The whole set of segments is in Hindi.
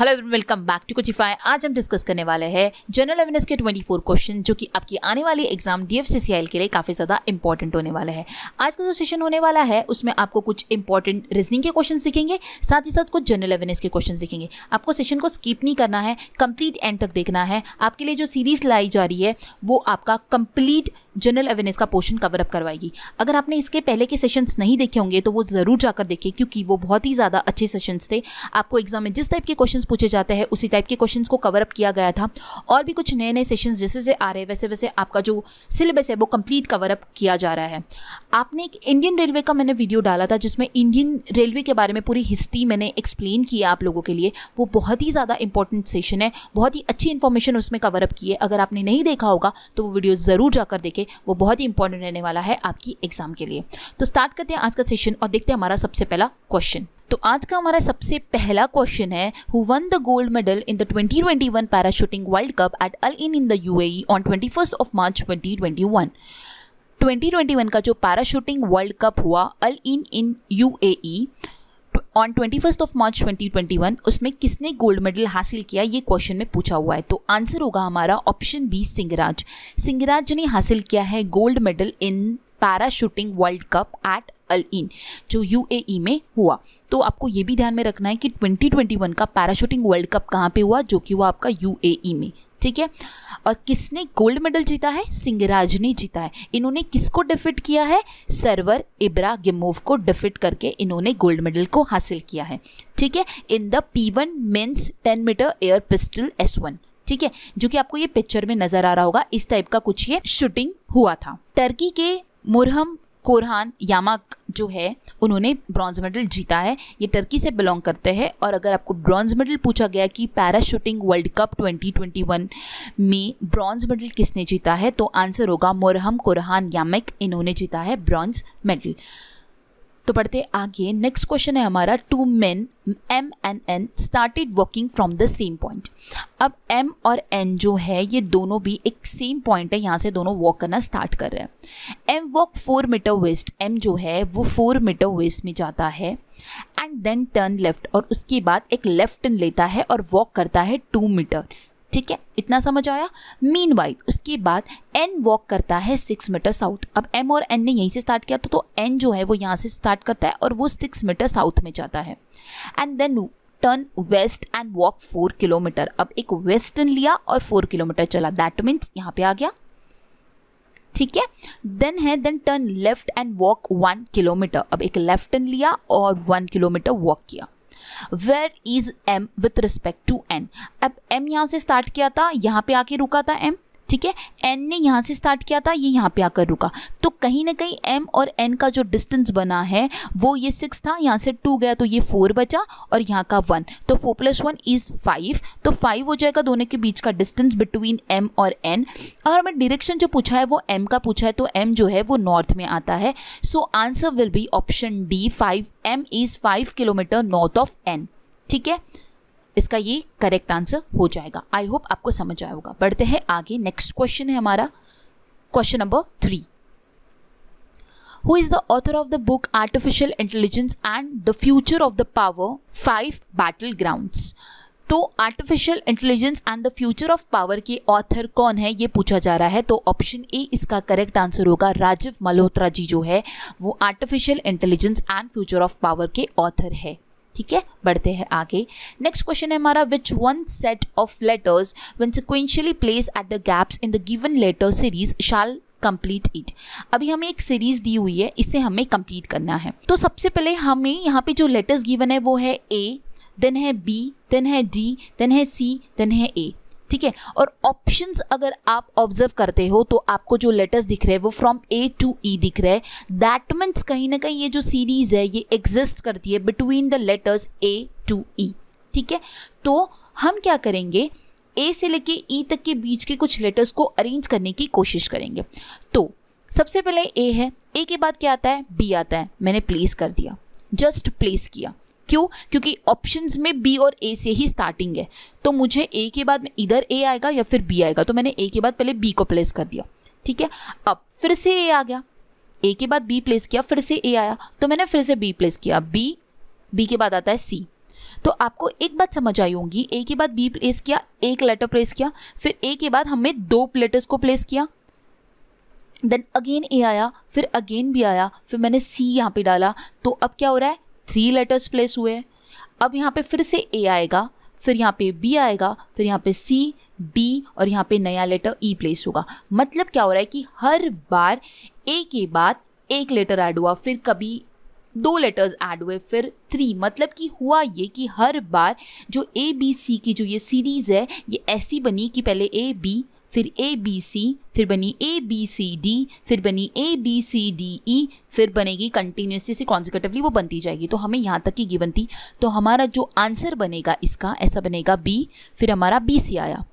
हेलो वेलकम बैक टू कुचिफाई आज हम डिस्कस करने वाले हैं जनरल अवेयरनेस के 24 क्वेश्चन जो कि आपकी आने वाली एग्जाम डी के लिए काफ़ी ज़्यादा इंपॉर्टेंट होने वाला है आज का जो सेशन होने वाला है उसमें आपको कुछ इंपॉर्टेंट रीजनिंग के क्वेश्चन सीखेंगे साथ ही साथ कुछ जनरल अवेयरनेस के क्वेश्चन सीखेंगे आपको सेशन को स्कीप नहीं करना है कंप्लीट एंड तक देखना है आपके लिए जो सीरीज लाई जा रही है वो आपका कंप्लीट जनरल अवेयरनेस का पोर्शन कवर अप करवाएगी अगर आपने इसके पहले के सेशंस नहीं देखे होंगे तो वो ज़रूर जाकर देखें क्योंकि वो बहुत ही ज़्यादा अच्छे सेशंस थे आपको एग्जाम में जिस टाइप के क्वेश्चन पूछे जाते हैं उसी टाइप के क्वेश्चन को कवर अप किया गया था और भी कुछ नए नए सेशन जैसे जैसे आ रहे हैं वैसे वैसे आपका जो सिलेबस है वो कंप्लीट कवर अप किया जा रहा है आपने एक इंडियन रेलवे का मैंने वीडियो डाला था जिसमें इंडियन रेलवे के बारे में पूरी हिस्ट्री मैंने एक्सप्लेन की आप लोगों के लिए वो बहुत ही ज़्यादा इंपॉर्टेंट सेशन है बहुत ही अच्छी इन्फॉर्मेशन उसमें कवर अप की है अगर आपने नहीं देखा होगा तो वो वीडियो ज़रूर जाकर देखें वो बहुत ही इंपॉर्टेंट रहने वाला है आपकी एग्ज़ाम के लिए तो स्टार्ट करते हैं आज का सेशन और देखते हैं हमारा सबसे पहला क्वेश्चन तो आज का हमारा सबसे पहला क्वेश्चन है who won the gold medal in the 2021 parashooting world cup at Al Ain in the UAE on twenty of March 2021 2021 का जो पैराशूटिंग वर्ल्ड कप हुआ Al Ain in UAE on twenty first of March 2021 उसमें किसने गोल्ड मेडल हासिल किया ये क्वेश्चन में पूछा हुआ है तो आंसर होगा हमारा ऑप्शन बी सिंगराज सिंगराज ने हासिल किया है gold medal in parashooting world cup at Al Ain जो यू e में हुआ तो आपको ये भी ध्यान में रखना है कि 2021 का पैराशूटिंग वर्ल्ड कप कहाँ पे हुआ जो कि हुआ आपका यू e में ठीक है और किसने गोल्ड मेडल जीता है सिंगराज ने जीता है इन्होंने किसको डिफिट किया है सर्वर इब्रा गिमोव को डिफिट करके इन्होंने गोल्ड मेडल को हासिल किया है ठीक है in the P one men's ten metre air pistol S one ठीक है जो कि आपको ये पिक्चर में नजर आ रहा होगा इस टाइप का कुछ ये शूटिंग हुआ था टर्की के मुरहम कोरहान यामाक जो है उन्होंने ब्रॉन्ज मेडल जीता है ये टर्की से बिलोंग करते हैं और अगर आपको ब्रॉन्ज मेडल पूछा गया कि पैराशूटिंग वर्ल्ड कप 2021 में ब्रॉन्ज मेडल किसने जीता है तो आंसर होगा मोरहम कोरहान यामक इन्होंने जीता है ब्रॉन्ज मेडल तो पढ़ते आगे नेक्स्ट क्वेश्चन है हमारा two men M and N started walking from the same point अब एम और एन जो है ये दोनों भी एक सेम पॉइंट है यहाँ से दोनों वॉक करना स्टार्ट कर रहे हैं M walk four metre west M जो है वो फोर मीटर वेस्ट में जाता है एंड देन टर्न लेफ्ट और उसके बाद एक लेफ्ट टर्न लेता है और वॉक करता है टू मीटर ठीक है इतना समझ आया मीन वाइल उसके बाद एन वॉक करता है सिक्स मीटर साउथ अब एम और एन ने यहीं से स्टार्ट किया तो एन जो है वो यहाँ से स्टार्ट करता है और वो सिक्स मीटर साउथ में जाता है and then turn west and walk four kilometre अब एक वेस्टर्न लिया और फोर किलोमीटर चला दैट मीन्स यहाँ पे आ गया ठीक है देन है then turn left and walk one kilometre अब एक लेफ्ट टर्न लिया और वन किलोमीटर वॉक किया where is M with respect to N अब एम यहाँ से स्टार्ट किया था यहाँ पे आके रुका था एम ठीक है एन ने यहाँ से स्टार्ट किया था ये यहाँ पे आकर रुका तो कहीं ना कहीं एम और एन का जो डिस्टेंस बना है वो ये सिक्स था यहाँ से टू गया तो ये फोर बचा और यहाँ का वन तो four plus one is five तो फाइव हो जाएगा दोनों के बीच का डिस्टेंस बिटवीन एम और एन और हमें डिरेक्शन जो पूछा है वो एम का पूछा है तो एम जो है वो नॉर्थ में आता है so answer will be option D five M is five kilometre north of N ठीक है इसका ये करेक्ट आंसर हो जाएगा आई होप आपको समझ आया होगा बढ़ते हैं आगे नेक्स्ट क्वेश्चन है हमारा question number three who is the author of the book artificial intelligence and the future of the power five battlegrounds तो artificial intelligence and the future of power के ऑथर कौन है ये पूछा जा रहा है तो ऑप्शन ए इसका करेक्ट आंसर होगा राजीव मल्होत्रा जी जो है वो artificial intelligence and future of power के ऑथर है ठीक है बढ़ते हैं आगे नेक्स्ट क्वेश्चन है हमारा which one set of letters when sequentially place at the gaps in the given letter series shall complete it अभी हमें एक सीरीज दी हुई है इसे हमें कंप्लीट करना है तो सबसे पहले हमें यहाँ पे जो लेटर्स गिवन है वो है ए देन है बी देन है डी देन है सी देन है ए ठीक है और ऑप्शंस अगर आप ऑब्जर्व करते हो तो आपको जो लेटर्स दिख रहे हैं वो फ्रॉम ए टू ई दिख रहे हैं दैट मीन्स कहीं ना कहीं ये जो सीरीज़ है ये एग्जिस्ट करती है between the letters A to E ठीक है तो हम क्या करेंगे ए से लेके ई e तक के बीच के कुछ लेटर्स को अरेंज करने की कोशिश करेंगे तो सबसे पहले ए है ए के बाद क्या आता है बी आता है मैंने प्लेस कर दिया जस्ट प्लेस किया क्यों क्योंकि ऑप्शंस में बी और ए से ही स्टार्टिंग है तो मुझे ए के बाद में इधर ए आएगा या फिर बी आएगा तो मैंने ए के बाद पहले बी को प्लेस कर दिया ठीक है अब फिर से ए आ गया ए के बाद बी प्लेस किया फिर से ए आया तो मैंने फिर से बी प्लेस किया बी बी के बाद आता है सी तो आपको एक बात समझ आई होगी ए के बाद बी प्लेस किया एक लेटर प्लेस किया फिर ए के बाद हमने दो लेटर्स को प्लेस किया देन अगेन ए आया फिर अगेन बी आया फिर मैंने सी यहाँ पे डाला तो अब क्या हो रहा है थ्री लेटर्स प्लेस हुए अब यहाँ पे फिर से ए आएगा फिर यहाँ पे बी आएगा फिर यहाँ पे सी डी और यहाँ पे नया लेटर ई प्लेस होगा मतलब क्या हो रहा है कि हर बार ए के बाद एक लेटर ऐड हुआ फिर कभी दो लेटर्स ऐड हुए फिर थ्री मतलब कि हुआ ये कि हर बार जो ए बी सी की जो ये सीरीज़ है ये ऐसी बनी कि पहले ए बी फिर ए बी सी फिर बनी ए बी सी डी फिर बनी A B C D E फिर बनेगी कंटिन्यूसली से कॉन्जिकटिवली वो बनती जाएगी तो हमें यहाँ तक की गिवन थी तो हमारा जो आंसर बनेगा इसका ऐसा बनेगा बी फिर हमारा बी सी आया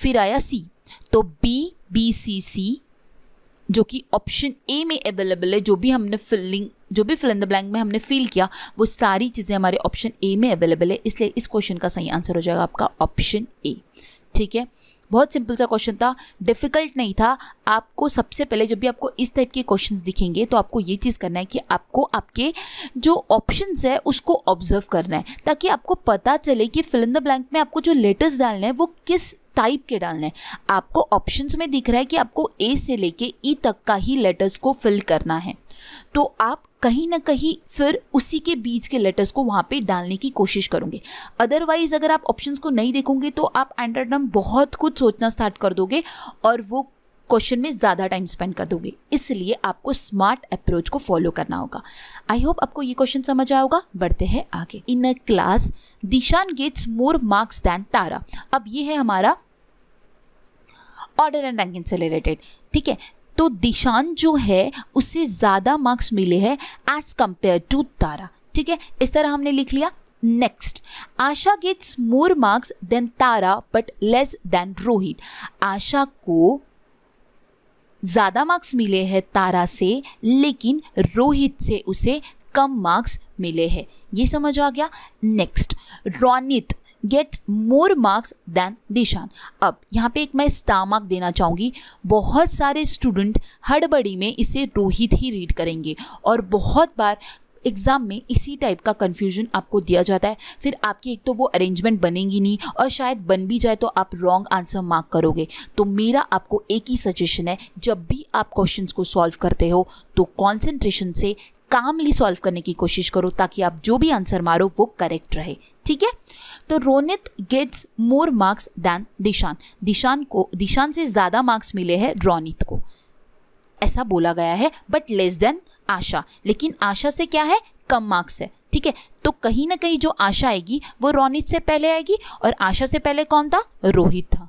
फिर आया सी तो बी बी सी सी जो कि ऑप्शन ए में अवेलेबल है जो भी हमने फिलिंग जो भी फिल इन द ब्लैंक में हमने फिल किया वो सारी चीज़ें हमारे ऑप्शन ए में अवेलेबल है इसलिए इस क्वेश्चन का सही आंसर हो जाएगा आपका ऑप्शन ए ठीक है बहुत सिंपल सा क्वेश्चन था डिफ़िकल्ट नहीं था आपको सबसे पहले जब भी आपको इस टाइप के क्वेश्चंस दिखेंगे तो आपको ये चीज़ करना है कि आपको आपके जो ऑप्शंस है उसको ऑब्जर्व करना है ताकि आपको पता चले कि फिल इन द ब्लैंक में आपको जो लेटर्स डालने हैं वो किस टाइप के डालने हैं आपको ऑप्शंस में दिख रहा है कि आपको ए से लेके ई e तक का ही लेटर्स को फिल करना है तो आप कहीं ना कहीं फिर उसी के बीच के लेटर्स को वहाँ पे डालने की कोशिश करोगे अदरवाइज अगर आप ऑप्शंस को नहीं देखोगे तो आप एंडरडम बहुत कुछ सोचना स्टार्ट कर दोगे और वो क्वेश्चन में ज़्यादा टाइम स्पेंड कर दोगे इसलिए आपको स्मार्ट अप्रोच को फॉलो करना होगा आई होप आपको ये क्वेश्चन समझ आया होगा बढ़ते हैं आगे in a class Dishan gets more marks than Tara अब ये है हमारा ऑर्डर एंड रैंकिंग से रिलेटेड ठीक है तो दिशान जो है उससे ज़्यादा मार्क्स मिले हैं एज कंपेयर टू तारा ठीक है इस तरह हमने लिख लिया next Asha gets more marks than Tara but less than Rohit Asha को ज़्यादा मार्क्स मिले हैं तारा से लेकिन रोहित से उसे कम मार्क्स मिले हैं ये समझ आ गया next Ronit gets more marks than Dishan अब यहाँ पे एक मैं स्टार मार्क देना चाहूँगी बहुत सारे स्टूडेंट हड़बड़ी में इसे रोहित ही रीड करेंगे और बहुत बार एग्ज़ाम में इसी टाइप का कन्फ्यूजन आपको दिया जाता है फिर आपकी एक तो वो अरेंजमेंट बनेगी नहीं और शायद बन भी जाए तो आप रॉन्ग आंसर मार्क करोगे तो मेरा आपको एक ही सजेशन है जब भी आप क्वेश्चंस को सॉल्व करते हो तो कॉन्सेंट्रेशन से कामली सॉल्व करने की कोशिश करो ताकि आप जो भी आंसर मारो वो करेक्ट रहे ठीक है तो Ronit gets more marks than Dishan Dishan को दिशान से ज़्यादा मार्क्स मिले हैं रोनित को ऐसा बोला गया है बट लेस देन आशा लेकिन आशा से क्या है कम मार्क्स है ठीक है तो कहीं ना कहीं जो आशा आएगी वो रोनित से पहले आएगी और आशा से पहले कौन था रोहित था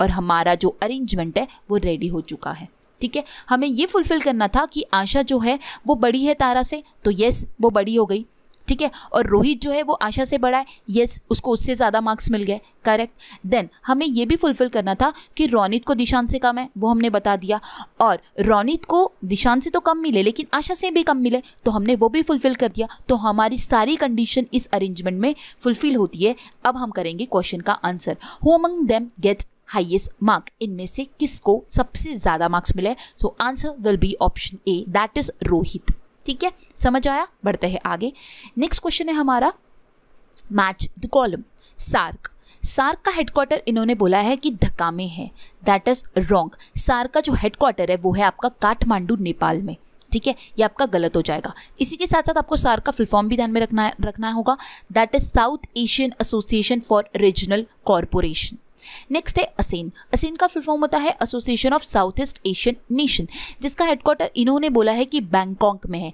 और हमारा जो अरेंजमेंट है वो रेडी हो चुका है ठीक है हमें ये फुलफिल करना था कि आशा जो है वो बड़ी है तारा से तो यस वो बड़ी हो गई ठीक है और रोहित जो है वो आशा से बड़ा है यस उसको उससे ज़्यादा मार्क्स मिल गए करेक्ट देन हमें ये भी फुलफिल करना था कि रोनित को दिशांत से कम है वो हमने बता दिया और रोनित को दिशांत से तो कम मिले लेकिन आशा से भी कम मिले तो हमने वो भी फुलफिल कर दिया तो हमारी सारी कंडीशन इस अरेंजमेंट में फुलफिल होती है अब हम करेंगे क्वेश्चन का answer who among them gets highest mark इनमें से किसको सबसे ज़्यादा मार्क्स मिले तो answer will be option A that is Rohit ठीक है समझ आया बढ़ते हैं आगे नेक्स्ट क्वेश्चन है हमारा match the column SAARC SAARC का हेडक्वार्टर इन्होंने बोला है कि धक्का में है दैट इज़ रॉन्ग सार्क का जो हेडक्वार्टर है वो है आपका काठमांडू नेपाल में ठीक है ये आपका गलत हो जाएगा इसी के साथ साथ आपको सार का फुलफॉर्म भी ध्यान में रखना रखना होगा that is South Asian Association for Regional Corporation next है असेन असेन का फुल फॉर्म होता है Association of South East Asian Nation जिसका हेडक्वार्टर इन्होंने बोला है कि बैंकॉक में है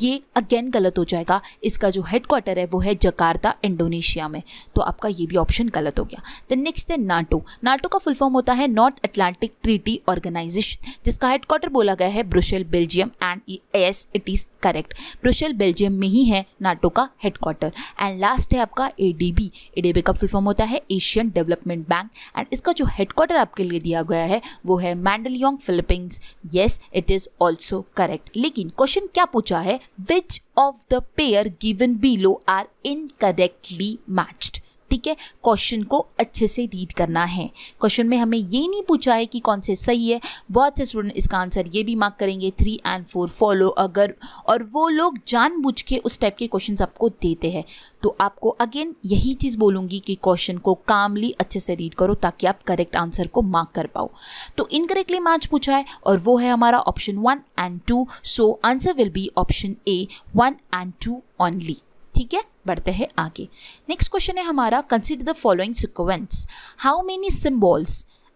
ये अगेन गलत हो जाएगा इसका जो हेडक्वार्टर है वो है जकार्ता इंडोनेशिया में तो आपका ये भी ऑप्शन गलत हो गया द नेक्स्ट है नाटो नाटो का फुल फॉर्म होता है नॉर्थ अटलांटिक ट्रीटी ऑर्गेनाइजेशन जिसका हेडक्वार्टर बोला गया है Brussels Belgium and as it is correct Brussels Belgium में ही है नाटो का हेडक्वार्टर एंड लास्ट है आपका ए डी का फुल फॉर्म होता है एशियन डेवलपमेंट बैंक एंड इसका जो हेडक्वार्टर आपके लिए दिया गया है वो है Mandaluyong Philippines yes it is also correct लेकिन क्वेश्चन क्या पूछा है है which of the pair given below are incorrectly matched ठीक है क्वेश्चन को अच्छे से रीड करना है क्वेश्चन में हमें ये नहीं पूछा है कि कौन से सही है बहुत से स्टूडेंट इसका आंसर ये भी मार्क करेंगे थ्री एंड फोर फॉलो अगर और वो लोग जानबूझ के उस टाइप के क्वेश्चन आपको देते हैं तो आपको अगेन यही चीज़ बोलूँगी कि क्वेश्चन को कामली अच्छे से रीड करो ताकि आप करेक्ट आंसर को मार्क कर पाओ तो इनकरेक्टली मार्च पूछा है और वो है हमारा option one and two so answer will be option A one and two only ठीक है बढ़ते हैं आगे नेक्स्ट क्वेश्चन है हमारा consider the following sequence how many symbols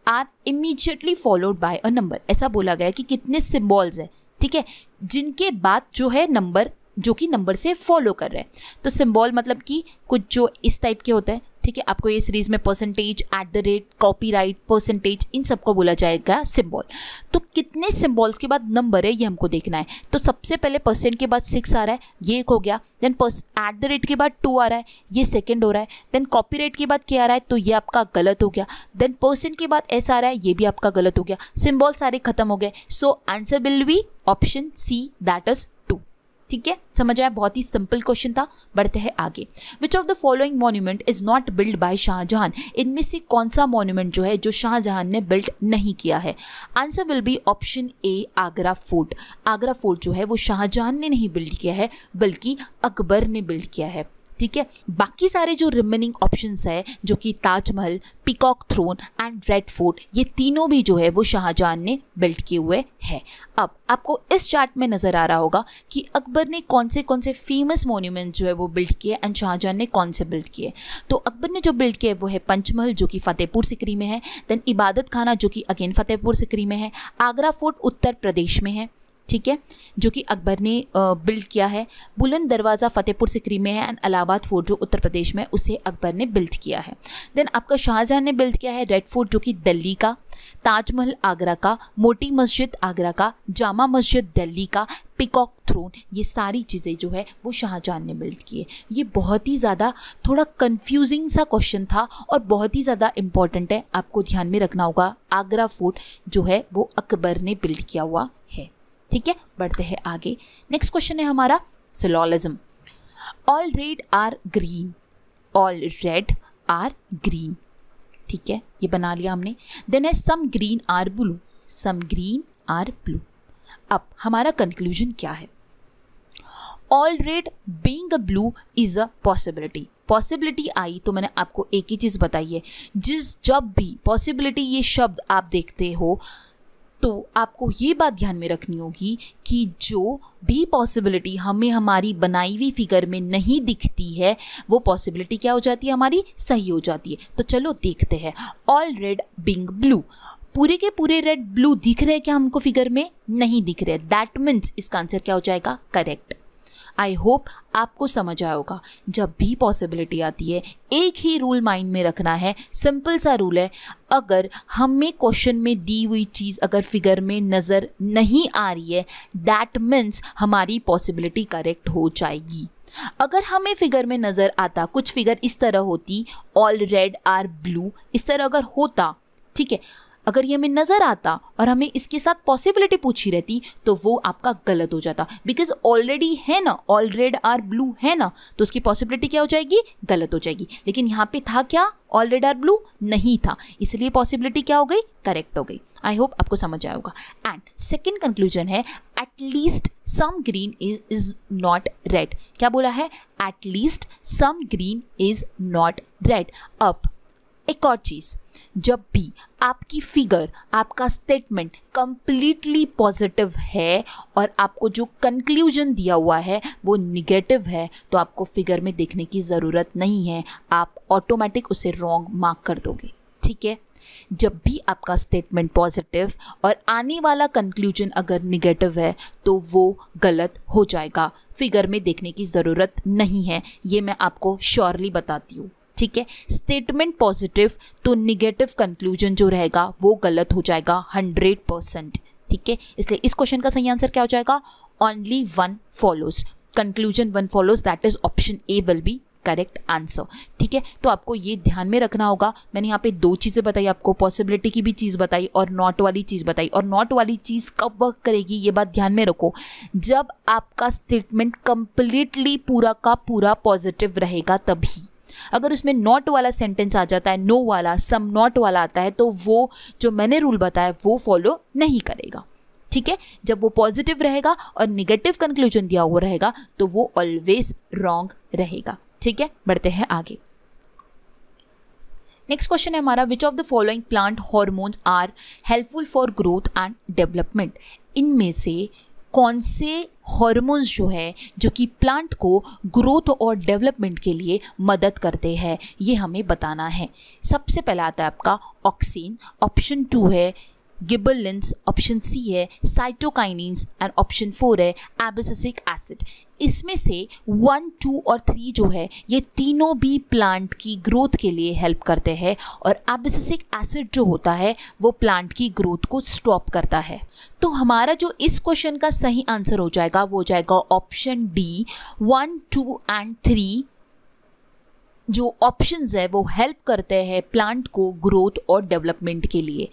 are immediately followed by a number ऐसा बोला गया कि कितने सिम्बॉल्स हैं ठीक है जिनके बाद जो है नंबर जो कि नंबर से फॉलो कर रहे हैं तो सिम्बॉल मतलब कि कुछ जो इस टाइप के होते हैं ठीक है आपको ये सीरीज में percentage at the rate copyright percentage इन सबको बोला जाएगा सिम्बॉल तो कितने सिम्बॉल्स के बाद नंबर है ये हमको देखना है तो सबसे पहले परसेंट के बाद सिक्स आ रहा है ये एक हो गया देन एट द रेट के बाद टू आ रहा है ये सेकेंड हो रहा है देन कॉपी राइट के बाद क्या आ रहा है तो ये आपका गलत हो गया देन परसेंट के बाद ऐसा आ रहा है ये भी आपका गलत हो गया सिम्बॉल सारे खत्म हो गए so answer will be option C that is two ठीक है समझ आया बहुत ही सिंपल क्वेश्चन था बढ़ते हैं आगे which of the following monument is not build by Shahjahan इनमें से कौन सा मॉन्यूमेंट जो है जो शाहजहां ने बिल्ड नहीं किया है answer will be option A Agra fort Agra fort जो है वो शाहजहां ने नहीं बिल्ड किया है बल्कि अकबर ने बिल्ड किया है ठीक है बाकी सारे जो रिमेनिंग ऑप्शंस है जो कि Taj Mahal peacock throne and red fort ये तीनों भी जो है वो शाहजहां ने बिल्ट किए हुए हैं अब आपको इस चार्ट में नज़र आ रहा होगा कि अकबर ने कौन से कौन से फेमस मोन्यूमेंट जो है वो बिल्ड किए एंड शाहजहां ने कौन से बिल्ड किए तो अकबर ने जो बिल्ड किए वो है पंचमहल जो कि फतेहपुर सिकरी में है देन इबादत खाना जो कि अगेन फतेहपुर सिकरी में है आगरा फोर्ट उत्तर प्रदेश में है ठीक है जो कि अकबर ने बिल्ड किया है बुलंद दरवाज़ा फतेहपुर सिकरी में है एंड अलाहाबाद फोर्ट जो उत्तर प्रदेश में उसे अकबर ने बिल्ड किया है देन आपका शाहजहाँ ने बिल्ड किया है रेड फोर्ट जो कि दिल्ली का ताजमहल आगरा का मोटी मस्जिद आगरा का जामा मस्जिद दिल्ली का पिकॉक थ्रोन ये सारी चीज़ें जो है वो शाहजहाँ ने बिल्ड की है ये बहुत ही ज़्यादा थोड़ा कंफ्यूजिंग सा क्वेश्चन था और बहुत ही ज़्यादा इम्पॉर्टेंट है आपको ध्यान में रखना होगा आगरा फोर्ट जो है वो अकबर ने बिल्ड किया हुआ है ठीक है बढ़ते हैं आगे नेक्स्ट क्वेश्चन है हमारा syllogism all red are green all red are green ठीक है ये बना लिया हमने then as some green are blue some green are blue अब हमारा कंक्लूजन क्या है all red being a blue is a possibility possibility I तो मैंने आपको एक ही चीज़ बताई है जिस जब भी पॉसिबिलिटी ये शब्द आप देखते हो तो आपको ये बात ध्यान में रखनी होगी कि जो भी पॉसिबिलिटी हमें हमारी बनाई हुई फिगर में नहीं दिखती है वो पॉसिबिलिटी क्या हो जाती है हमारी सही हो जाती है तो चलो देखते हैं ऑल रेड बिंग ब्लू पूरे के पूरे रेड ब्लू दिख रहे हैं क्या हमको फिगर में नहीं दिख रहे दैट मीन्स इसका आंसर क्या हो जाएगा करेक्ट आई होप आपको समझ आया होगा जब भी पॉसिबिलिटी आती है एक ही रूल माइंड में रखना है सिंपल सा रूल है अगर हमें क्वेश्चन में दी हुई चीज़ अगर फिगर में नज़र नहीं आ रही है दैट मीन्स हमारी पॉसिबिलिटी करेक्ट हो जाएगी अगर हमें फिगर में नज़र आता कुछ फिगर इस तरह होती ऑल रेड आर ब्लू इस तरह अगर होता ठीक है अगर ये हमें नज़र आता और हमें इसके साथ पॉसिबिलिटी पूछी रहती तो वो आपका गलत हो जाता बिकॉज ऑलरेडी है ना ऑल रेड आर ब्लू है ना तो उसकी पॉसिबिलिटी क्या हो जाएगी गलत हो जाएगी लेकिन यहाँ पे था क्या ऑल रेड आर ब्लू नहीं था इसलिए पॉसिबिलिटी क्या हो गई करेक्ट हो गई आई होप आपको समझ आया होगा एंड सेकेंड कंक्लूजन है at least some green is is not red क्या बोला है at least some green is not red अब एक और चीज़ जब भी आपकी फिगर आपका स्टेटमेंट कम्प्लीटली पॉजिटिव है और आपको जो कंक्लूजन दिया हुआ है वो निगेटिव है तो आपको फिगर में देखने की ज़रूरत नहीं है आप ऑटोमेटिक उसे रॉन्ग मार्क कर दोगे ठीक है जब भी आपका स्टेटमेंट पॉजिटिव और आने वाला कंक्लूजन अगर निगेटिव है तो वो गलत हो जाएगा फिगर में देखने की ज़रूरत नहीं है ये मैं आपको श्योरली बताती हूँ ठीक है स्टेटमेंट पॉजिटिव तो निगेटिव कंक्लूजन जो रहेगा वो गलत हो जाएगा हंड्रेड परसेंट ठीक है इसलिए इस क्वेश्चन का सही आंसर क्या हो जाएगा only one follows conclusion one follows that is option A will be correct answer ठीक है तो आपको ये ध्यान में रखना होगा मैंने यहाँ पे दो चीज़ें बताई आपको पॉसिबिलिटी की भी चीज़ बताई और नॉट वाली चीज़ बताई और नॉट वाली चीज़ कब वर्क करेगी ये बात ध्यान में रखो जब आपका स्टेटमेंट कंप्लीटली पूरा का पूरा पॉजिटिव रहेगा तभी अगर उसमें नॉट वाला सेंटेंस आ जाता है नो वाला सम नॉट वाला आता है तो वो जो मैंने रूल बताया वो फॉलो नहीं करेगा ठीक है जब वो पॉजिटिव रहेगा और निगेटिव कंक्लूजन दिया हुआ रहेगा तो वो ऑलवेज रॉन्ग रहेगा ठीक है बढ़ते हैं आगे नेक्स्ट क्वेश्चन है हमारा which of the following plant hormones are helpful for growth and development इनमें से कौन से हॉर्मोन्स जो है जो कि प्लांट को ग्रोथ और डेवलपमेंट के लिए मदद करते हैं ये हमें बताना है सबसे पहला आता है आपका ऑक्सीन ऑप्शन टू है गिबलिनस ऑप्शन सी है साइटोकाइनिन्स एंड ऑप्शन फोर है एबिसिक एसिड इसमें से वन टू और थ्री जो है ये तीनों भी प्लांट की ग्रोथ के लिए हेल्प करते हैं और एबिसिक एसिड जो होता है वो प्लांट की ग्रोथ को स्टॉप करता है तो हमारा जो इस क्वेश्चन का सही आंसर हो जाएगा वो हो जाएगा option D one two and three जो ऑप्शंस है वो हेल्प करते हैं प्लांट को ग्रोथ और डेवलपमेंट के लिए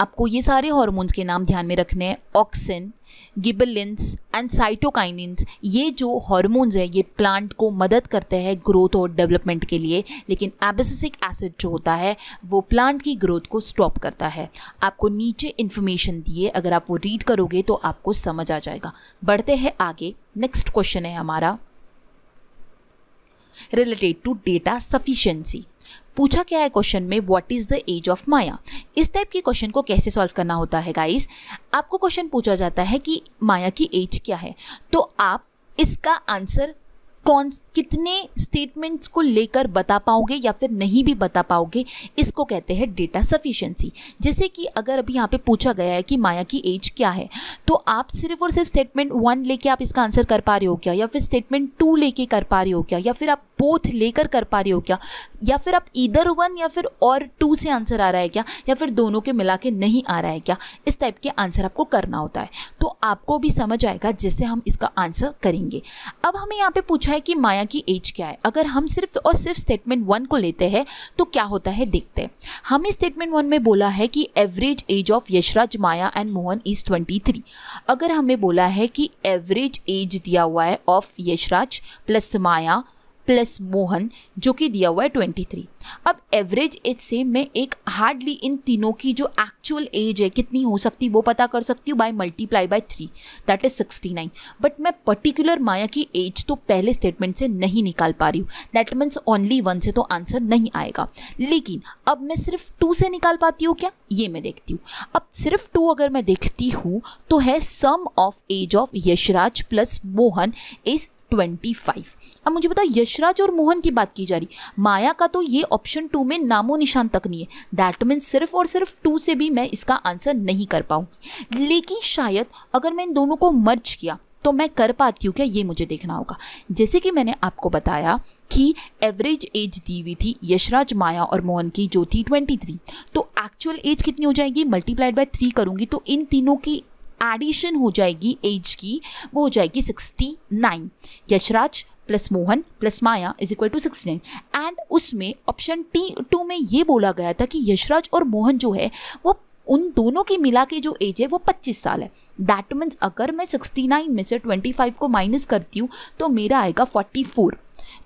आपको ये सारे हार्मोन्स के नाम ध्यान में रखने हैं ऑक्सिन गिबलिन्स एंड साइटोकाइनिन्स ये जो हार्मोन्स हैं ये प्लांट को मदद करते हैं ग्रोथ और डेवलपमेंट के लिए लेकिन एबेसिसिक एसिड जो होता है वो प्लांट की ग्रोथ को स्टॉप करता है आपको नीचे इन्फॉर्मेशन दिए अगर आप वो रीड करोगे तो आपको समझ आ जाएगा बढ़ते हैं आगे नेक्स्ट क्वेश्चन है हमारा रिलेटेड टू डेटा सफिशियंसी पूछा क्या है क्वेश्चन में what is the age of Maya इस टाइप के क्वेश्चन को कैसे सॉल्व करना होता है गाइस आपको क्वेश्चन पूछा जाता है कि माया की एज क्या है तो आप इसका आंसर कौन कितने स्टेटमेंट्स को लेकर बता पाओगे या फिर नहीं भी बता पाओगे इसको कहते हैं डेटा सफिशेंसी जैसे कि अगर अभी यहाँ पे पूछा गया है कि माया की एज क्या है तो आप सिर्फ और सिर्फ स्टेटमेंट वन लेके आप इसका आंसर कर पा रहे हो क्या या फिर स्टेटमेंट टू लेके कर पा रहे हो क्या या फिर आप बोथ लेकर कर पा रहे हो क्या या फिर आप इधर वन या फिर और टू से आंसर आ रहा है क्या या फिर दोनों के मिला के नहीं आ रहा है क्या इस टाइप के आंसर आपको करना होता है तो आपको भी समझ आएगा जैसे हम इसका आंसर करेंगे अब हमें यहाँ पे पूछा है कि माया की एज क्या है अगर हम सिर्फ और सिर्फ स्टेटमेंट वन को लेते हैं तो क्या होता है देखते हैं हमें स्टेटमेंट वन में बोला है कि average age of Yashraj Maya and Mohan is twenty three अगर हमें बोला है कि एवरेज एज दिया हुआ है of Yashraj plus Maya plus Mohan जो कि दिया हुआ है ट्वेंटी थ्री अब एवरेज एज से मैं एक हार्डली इन तीनों की जो एक्चुअल एज है कितनी हो सकती वो पता कर सकती हूँ by multiply by three that is sixty nine but मैं पर्टिकुलर माया की एज तो पहले स्टेटमेंट से नहीं निकाल पा रही हूँ दैट मीन्स ओनली वन से तो आंसर नहीं आएगा लेकिन अब मैं सिर्फ टू से निकाल पाती हूँ क्या ये मैं देखती हूँ अब सिर्फ टू अगर मैं देखती हूँ तो है sum of age of Yashraj plus Mohan is twenty five अब मुझे बताओ यशराज और मोहन की बात की जा रही माया का तो ये ऑप्शन टू में नामो निशान तक नहीं है दैट मीन सिर्फ और सिर्फ टू से भी मैं इसका आंसर नहीं कर पाऊंगी लेकिन शायद अगर मैं इन दोनों को मर्ज किया तो मैं कर पाती हूँ क्या ये मुझे देखना होगा जैसे कि मैंने आपको बताया कि एवरेज एज दी हुई थी यशराज माया और मोहन की जो थी 23 तो एक्चुअल एज कितनी हो जाएगी मल्टीप्लाइड बाय थ्री करूँगी तो इन तीनों की एडिशन हो जाएगी एज की वो हो जाएगी sixty nine Yashraj plus Mohan plus Maya is equal to sixty nine and उसमें ऑप्शन टी टू में ये बोला गया था कि यशराज और मोहन जो है वो उन दोनों की मिला के जो एज है वो 25 साल है दैट मीन्स अगर मैं 69 में से 25 को माइनस करती हूँ तो मेरा आएगा 44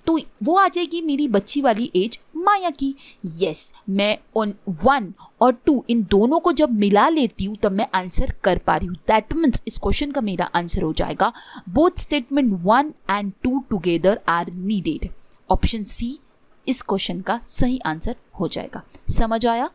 तो वो आ जाएगी मेरी बच्ची वाली एज माया की यस मैं ऑन वन और टू इन दोनों को जब मिला लेती हूँ तब मैं आंसर कर पा रही हूँ दैट मीन्स इस क्वेश्चन का मेरा आंसर हो जाएगा both statement one and two together are needed option C इस क्वेश्चन का सही आंसर हो जाएगा समझ आया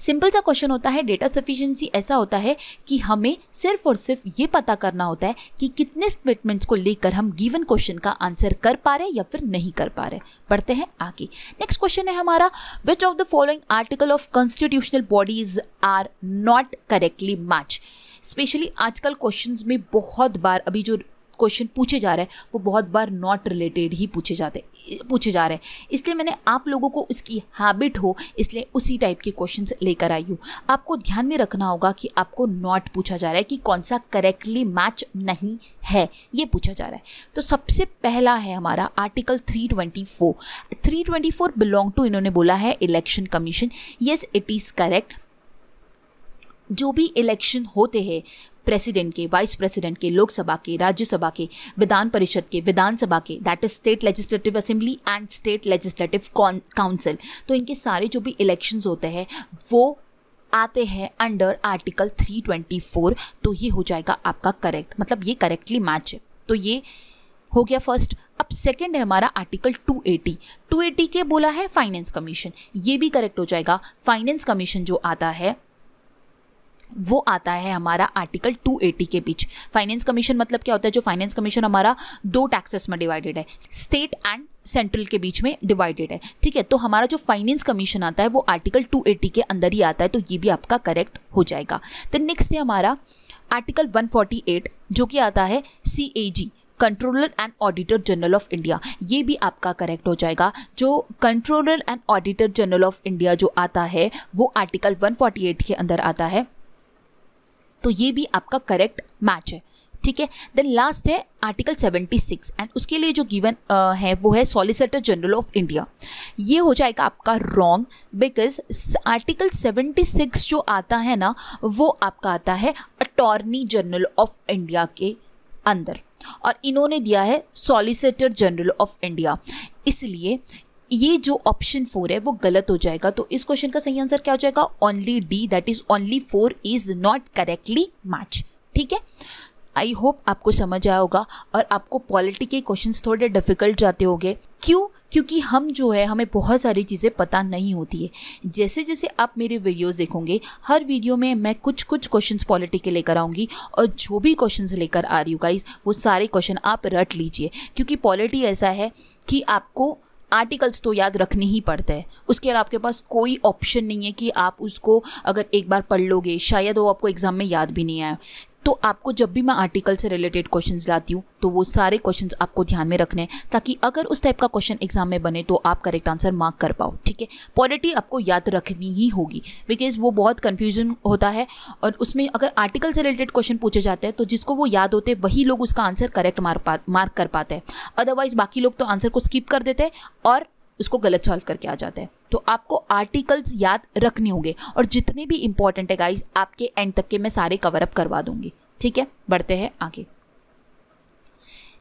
सिंपल सा क्वेश्चन होता है डेटा सफिशिएंसी ऐसा होता है कि हमें सिर्फ और सिर्फ ये पता करना होता है कि कितने स्टेटमेंट्स को लेकर हम गिवन क्वेश्चन का आंसर कर पा रहे या फिर नहीं कर पा रहे पढ़ते हैं आगे नेक्स्ट क्वेश्चन है हमारा which of the following article of constitutional bodies are not correctly match specially आजकल क्वेश्चंस में बहुत बार अभी जो क्वेश्चन पूछे जा रहे हैं वो बहुत बार नॉट रिलेटेड ही पूछे जाते पूछे जा रहे हैं इसलिए मैंने आप लोगों को इसकी हैबिट हो इसलिए उसी टाइप के क्वेश्चन लेकर आई हूँ आपको ध्यान में रखना होगा कि आपको नॉट पूछा जा रहा है कि कौन सा करेक्टली मैच नहीं है ये पूछा जा रहा है तो सबसे पहला है हमारा आर्टिकल 324 324 बिलोंग टू इन्होंने बोला है election commission yes it is correct जो भी इलेक्शन होते हैं प्रेसिडेंट के वाइस प्रेसिडेंट के लोकसभा के राज्यसभा के विधान परिषद के विधानसभा के that is state legislative assembly and state legislative council तो इनके सारे जो भी इलेक्शंस होते हैं वो आते हैं अंडर आर्टिकल 324 तो ये हो जाएगा आपका करेक्ट मतलब ये करेक्टली मैच है तो ये हो गया फर्स्ट अब सेकंड है हमारा आर्टिकल 280 280 के बोला है फाइनेंस कमीशन ये भी करेक्ट हो जाएगा फाइनेंस कमीशन जो आता है वो आता है हमारा आर्टिकल 280 के बीच फाइनेंस कमीशन मतलब क्या होता है जो फाइनेंस कमीशन हमारा दो टैक्सेस में डिवाइडेड है स्टेट एंड सेंट्रल के बीच में डिवाइडेड है ठीक है तो हमारा जो फाइनेंस कमीशन आता है वो आर्टिकल 280 के अंदर ही आता है तो ये भी आपका करेक्ट हो जाएगा तो नेक्स्ट है हमारा आर्टिकल 148 जो कि आता है C A G controller and auditor general of India ये भी आपका करेक्ट हो जाएगा जो controller and auditor general of India जो आता है वो आर्टिकल 148 के अंदर आता है तो ये भी आपका करेक्ट मैच है ठीक है देन लास्ट है आर्टिकल 76 एंड उसके लिए जो गिवन uh, है वो है सॉलिसिटर जनरल ऑफ इंडिया ये हो जाएगा आपका रॉन्ग बिकॉज आर्टिकल 76 जो आता है ना वो आपका आता है अटॉर्नी जनरल ऑफ इंडिया के अंदर और इन्होंने दिया है सॉलिसिटर जनरल ऑफ इंडिया इसलिए ये जो ऑप्शन फोर है वो गलत हो जाएगा तो इस क्वेश्चन का सही आंसर क्या हो जाएगा only D that is only four is not correctly match ठीक है आई होप आपको समझ आया होगा और आपको पॉलिटी के क्वेश्चंस थोड़े डिफिकल्ट जाते होंगे क्यों क्योंकि हम जो है हमें बहुत सारी चीज़ें पता नहीं होती है जैसे जैसे आप मेरे वीडियोस देखोगे हर वीडियो में मैं कुछ कुछ क्वेश्चंस पॉलिटी के लेकर आऊँगी और जो भी क्वेश्चंस लेकर आ रही हूँ गाइज वो सारे क्वेश्चन आप रट लीजिए क्योंकि पॉलिटी ऐसा है कि आपको आर्टिकल्स तो याद रखने ही पड़ते हैं उसके अलावा आपके पास कोई ऑप्शन नहीं है कि आप उसको अगर एक बार पढ़ लोगे शायद वो आपको एग्ज़ाम में याद भी नहीं आए तो आपको जब भी मैं आर्टिकल से रिलेटेड क्वेश्चन लाती हूँ तो वो सारे क्वेश्चन आपको ध्यान में रखने हैं ताकि अगर उस टाइप का क्वेश्चन एग्जाम में बने तो आप करेक्ट आंसर मार्क कर पाओ ठीक है पॉलिटी आपको याद रखनी ही होगी बिकॉज वो बहुत कन्फ्यूजन होता है और उसमें अगर आर्टिकल से रिलेटेड क्वेश्चन पूछे जाते हैं तो जिसको वो याद होते वही लोग उसका आंसर करेक्ट मार पा मार्क कर पाते हैं अदरवाइज बाकी लोग तो आंसर को स्किप कर देते हैं और उसको गलत सॉल्व करके आ जाते हैं तो आपको आर्टिकल्स याद रखने होंगे और जितने भी इंपॉर्टेंट है गाइज आपके एंड तक के मैं सारे कवर अप करवा दूंगी ठीक है बढ़ते हैं आगे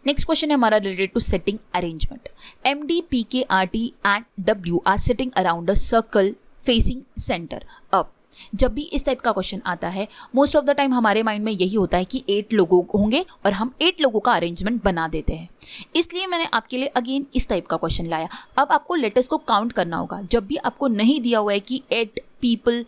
नेक्स्ट क्वेश्चन है हमारा related to setting arrangement M D P K R T and W are sitting around a circle facing centre up जब भी इस टाइप का क्वेश्चन आता है मोस्ट ऑफ द टाइम हमारे माइंड में यही होता है कि एट लोगों होंगे और हम एट लोगों का अरेंजमेंट बना देते हैं इसलिए मैंने आपके लिए अगेन इस टाइप का क्वेश्चन लाया अब आपको लेटर्स को काउंट करना होगा जब भी आपको नहीं दिया हुआ है कि एट पीपल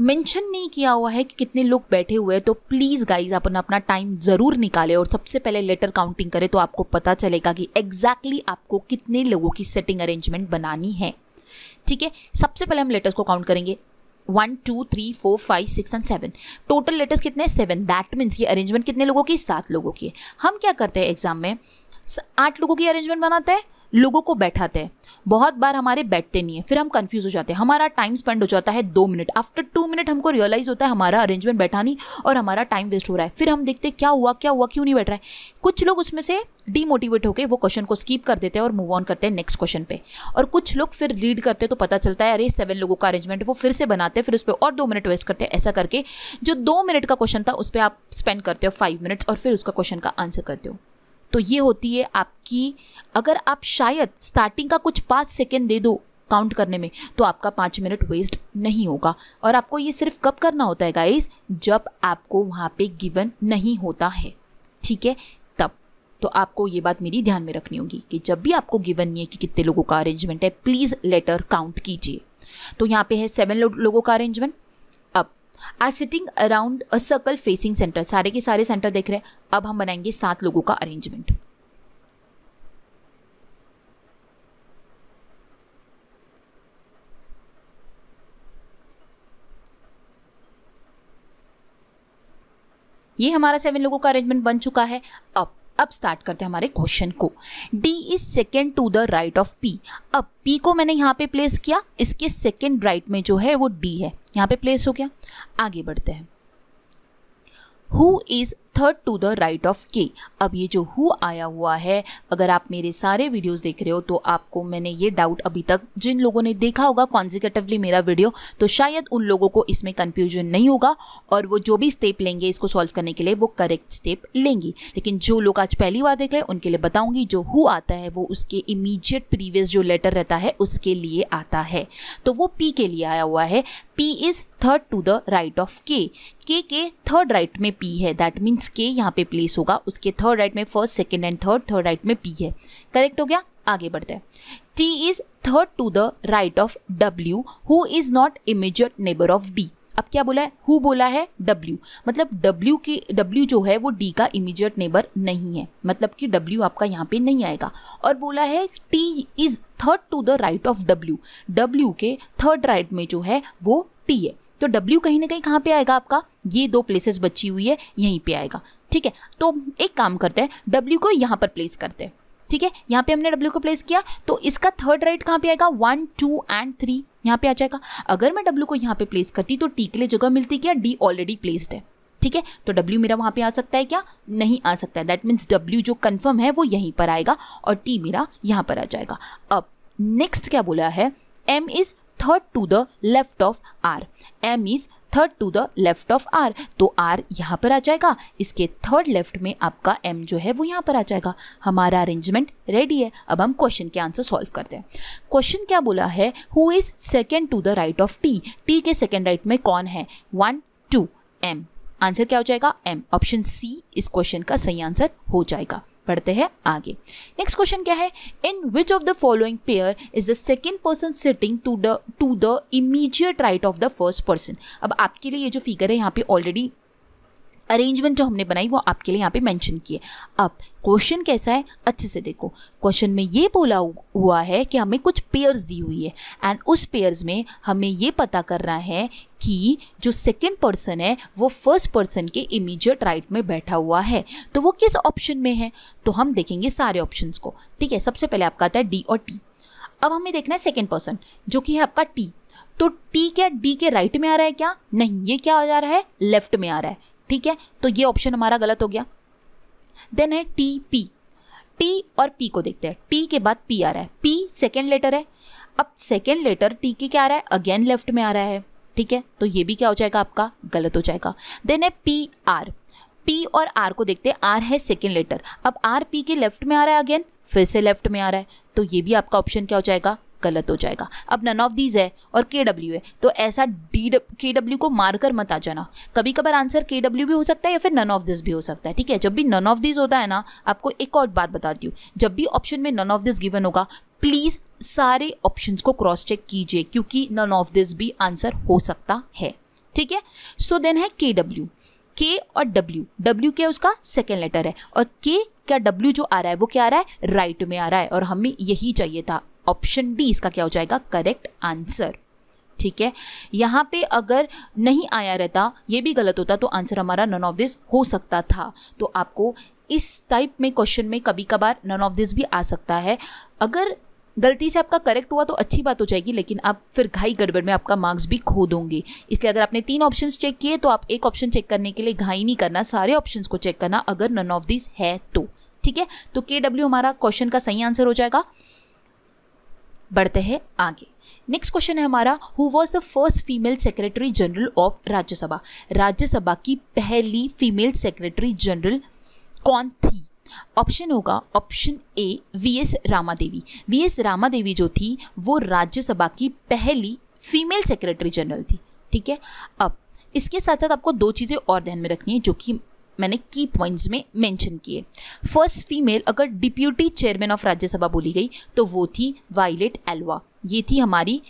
मेंशन नहीं किया हुआ है कि कितने लोग बैठे हुए हैं तो प्लीज़ गाइज अपन अपना टाइम ज़रूर निकालें और सबसे पहले लेटर काउंटिंग करें तो आपको पता चलेगा कि एग्जैक्टली exactly आपको कितने लोगों की सेटिंग अरेंजमेंट बनानी है ठीक है सबसे पहले हम लेटर्स को काउंट करेंगे one two three four five six and seven total letters कितने सेवन दैट मीन्स ये अरेंजमेंट कितने लोगों की सात लोगों की है हम क्या करते हैं एग्जाम में आठ लोगों की अरेंजमेंट बनाते हैं लोगों को बैठाते हैं बहुत बार हमारे बैठते नहीं है फिर हम कंफ्यूज हो जाते हैं हमारा टाइम स्पेंड हो जाता है दो मिनट आफ्टर टू मिनट हमको रियलाइज होता है हमारा अरेंजमेंट बैठा नहीं और हमारा टाइम वेस्ट हो रहा है फिर हम देखते हैं क्या हुआ क्या हुआ क्यों नहीं बैठ रहा है कुछ लोग उसमें से डीमोटिवेट होकर वो क्वेश्चन को स्कीप कर देते हैं और मूव ऑन करते हैं नेक्स्ट क्वेश्चन पे और कुछ लोग फिर रीड करते तो पता चलता है अरे सेवन लोगों का अरेंजमेंट वो फिर से बनाते हैं फिर उस पर और दो मिनट वेस्ट करते हैं ऐसा करके जो दो मिनट का क्वेश्चन था उस पर आप स्पेंड करते हो फाइव मिनट्स और फिर उसका क्वेश्चन का आंसर करते हो तो ये होती है आपकी अगर आप शायद स्टार्टिंग का कुछ पाँच सेकेंड दे दो काउंट करने में तो आपका पाँच मिनट वेस्ट नहीं होगा और आपको ये सिर्फ कब करना होता है गाइस जब आपको वहाँ पे गिवन नहीं होता है ठीक है तब तो आपको ये बात मेरी ध्यान में रखनी होगी कि जब भी आपको गिवन नहीं है कि कितने लोगों का अरेंजमेंट है प्लीज़ लेटर काउंट कीजिए तो यहाँ पे है सेवन लोगों का arrangement are sitting around a circle facing centre सारे के सारे सेंटर देख रहे हैं अब हम बनाएंगे सात लोगों का अरेंजमेंट ये हमारा सेवन लोगों का अरेंजमेंट बन चुका है अब अब स्टार्ट करते हैं हमारे क्वेश्चन को D is second to the right of P अब पी को मैंने यहाँ पे प्लेस किया इसके सेकेंड राइट में जो है वो डी है यहाँ पे प्लेस हो गया आगे बढ़ते हैं who is third to the right of K अब ये जो हु आया हुआ है अगर आप मेरे सारे वीडियोस देख रहे हो तो आपको मैंने ये डाउट अभी तक जिन लोगों ने देखा होगा कॉन्जिकेटिवली मेरा वीडियो तो शायद उन लोगों को इसमें कन्फ्यूजन नहीं होगा और वो जो भी स्टेप लेंगे इसको सॉल्व करने के लिए वो करेक्ट स्टेप लेंगी लेकिन जो लोग आज पहली बार देख रहे हैं उनके लिए बताऊंगी जो हु आता है वो उसके इमीजिएट प्रीवियस जो लेटर रहता है उसके लिए आता है तो वो पी के लिए आया हुआ है P is third to the right of K K K third right में पी है दैट मीन्स मीन्स के यहाँ पे प्लेस होगा उसके थर्ड राइट में first second and third third right में पी है करेक्ट हो गया आगे बढ़ते हैं T is third to the right of W who is not immediate neighbour of D अब क्या बोला है हु बोला है डब्ल्यू मतलब डब्ल्यू के डब्ल्यू जो है वो डी का इमीजिएट नेबर नहीं है मतलब कि डब्ल्यू आपका यहाँ पे नहीं आएगा और बोला है T is third to the right of W W K third right में जो है वो टी है तो डब्ल्यू कहीं ना कहीं कहाँ पे आएगा आपका ये दो प्लेसेस बची हुई है यहीं पे आएगा ठीक है तो एक काम करते हैं डब्ल्यू को यहाँ पर प्लेस करते हैं ठीक है यहाँ पे हमने डब्ल्यू को प्लेस किया तो इसका थर्ड राइट कहाँ पे आएगा वन टू एंड थ्री यहाँ पे आ जाएगा अगर मैं डब्ल्यू को यहाँ पे प्लेस करती तो टी के लिए जगह मिलती क्या डी ऑलरेडी प्लेस्ड है ठीक है तो डब्ल्यू मेरा वहाँ पे आ सकता है क्या नहीं आ सकता है दैट मीन्स डब्ल्यू जो कन्फर्म है वो यहीं पर आएगा और टी मेरा यहाँ पर आ जाएगा अब नेक्स्ट क्या बोला है M is third to the left of R M is third to the left of R तो आर यहाँ पर आ जाएगा इसके थर्ड लेफ्ट में आपका एम जो है वो यहाँ पर आ जाएगा हमारा अरेंजमेंट रेडी है अब हम क्वेश्चन के आंसर सॉल्व करते हैं क्वेश्चन क्या बोला है who is second to the right of T T K second right में कौन है वन टू एम आंसर क्या हो जाएगा एम ऑप्शन सी इस क्वेश्चन का सही आंसर हो जाएगा पढ़ते हैं आगे नेक्स्ट क्वेश्चन क्या है in which of the following pair is the second person sitting to the to the immediate right of the first person अब आपके लिए ये जो फिगर है यहाँ पे ऑलरेडी अरेंजमेंट जो हमने बनाई वो आपके लिए यहाँ पे मेंशन किए अब क्वेश्चन कैसा है अच्छे से देखो क्वेश्चन में ये बोला हुआ है कि हमें कुछ पेयर्स दी हुई है एंड उस पेयर्स में हमें ये पता करना है कि जो सेकेंड पर्सन है वो फर्स्ट पर्सन के इमीजिएट राइट में बैठा हुआ है तो वो किस ऑप्शन में है तो हम देखेंगे सारे ऑप्शंस को ठीक है सबसे पहले आपका आता है डी और टी अब हमें देखना है सेकेंड पर्सन जो कि है आपका टी तो टी क्या डी के राइट में आ रहा है क्या नहीं ये क्या आ जा रहा है लेफ्ट में आ रहा है ठीक है तो ये ऑप्शन हमारा गलत हो गया देन है टी पी टी और पी को देखते हैं टी के बाद पी आ रहा है पी सेकेंड लेटर है अब सेकेंड लेटर टी के क्या आ रहा है अगेन लेफ्ट में आ रहा है ठीक है तो ये भी क्या हो जाएगा आपका गलत हो जाएगा देन है पी आर पी और आर को देखते हैं आर है सेकेंड लेटर अब आर पी के लेफ्ट में आ रहा है अगेन फिर से लेफ्ट में आ रहा है तो ये भी आपका ऑप्शन क्या हो जाएगा गलत हो जाएगा अब नन ऑफ दीज है और के डब्ल्यू है तो ऐसा डी के डब्ल्यू को मारकर मत आ जाना कभी कभार आंसर के डब्ल्यू भी हो सकता है या फिर नन ऑफ दिस भी हो सकता है ठीक है जब भी नन ऑफ दिस होता है ना आपको एक और बात बताती हूँ जब भी ऑप्शन में नन ऑफ दिस गिवन होगा प्लीज़ सारे ऑप्शन को क्रॉस चेक कीजिए क्योंकि नन ऑफ दिस भी आंसर हो सकता है ठीक है सो देन है के डब्ल्यू के और डब्ल्यू डब्ल्यू क्या उसका सेकेंड लेटर है और के क्या डब्ल्यू जो आ रहा है वो क्या आ रहा है राइट right में आ रहा है और हमें यही चाहिए था ऑप्शन डी इसका क्या हो जाएगा करेक्ट आंसर ठीक है यहाँ पे अगर नहीं आया रहता ये भी गलत होता तो आंसर हमारा नन ऑफ दिस हो सकता था तो आपको इस टाइप में क्वेश्चन में कभी कभार नन ऑफ दिस भी आ सकता है अगर गलती से आपका करेक्ट हुआ तो अच्छी बात हो जाएगी लेकिन आप फिर घाई गड़बड़ में आपका मार्क्स भी खो दोगे इसलिए अगर आपने तीन ऑप्शन चेक किए तो आप एक ऑप्शन चेक करने के लिए घाई नहीं करना सारे ऑप्शन को चेक करना अगर नन ऑफ दिस है तो ठीक है तो के डब्ल्यू हमारा क्वेश्चन का सही आंसर हो जाएगा बढ़ते हैं आगे नेक्स्ट क्वेश्चन है हमारा who was the first female secretary general of Rajya Sabha Rajya Sabha की पहली फीमेल सेक्रेटरी जनरल कौन थी ऑप्शन होगा option A V S Rama Devi V S Rama Devi जो थी वो राज्यसभा की पहली फीमेल सेक्रेटरी जनरल थी ठीक है अब इसके साथ साथ आपको दो चीज़ें और ध्यान में रखनी है जो कि मैंने की पॉइंट्स में मेंशन किए फर्स्ट फीमेल अगर डिप्यूटी चेयरमैन ऑफ राज्यसभा बोली गई तो वो थी वायलेट एल्वा ये थी हमारी